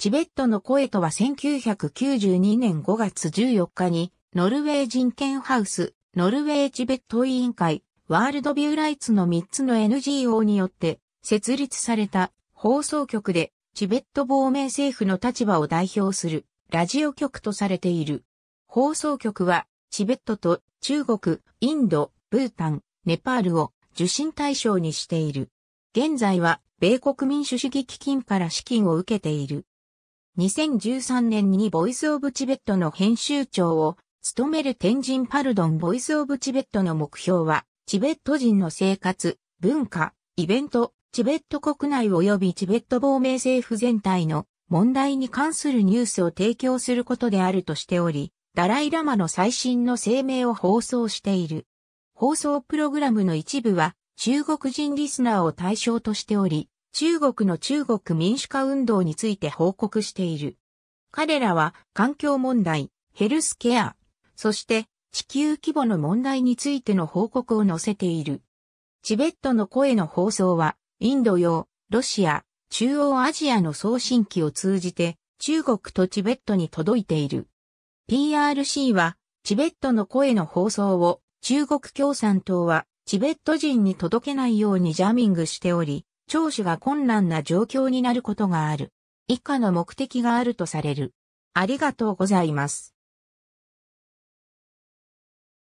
チベットの声とは1992年5月14日に、ノルウェー人権ハウス、ノルウェーチベット委員会、ワールドビューライツの3つの NGO によって設立された放送局でチベット亡命政府の立場を代表するラジオ局とされている。放送局はチベットと中国、インド、ブータン、ネパールを受信対象にしている。現在は米国民主主義基金から資金を受けている。2013年にボイスオブチベットの編集長を務める天神パルドンボイスオブチベットの目標は、チベット人の生活、文化、イベント、チベット国内及びチベット亡命政府全体の問題に関するニュースを提供することであるとしており、ダライラマの最新の声明を放送している。放送プログラムの一部は中国人リスナーを対象としており、中国の中国民主化運動について報告している。彼らは環境問題、ヘルスケア、そして地球規模の問題についての報告を載せている。チベットの声の放送は、インド洋、ロシア、中央アジアの送信機を通じて、中国とチベットに届いている。PRC は、チベットの声の放送を、中国共産党は、チベット人に届けないようにジャミングしており、聴取が困難な状況になることがある。以下の目的があるとされる。ありがとうございます。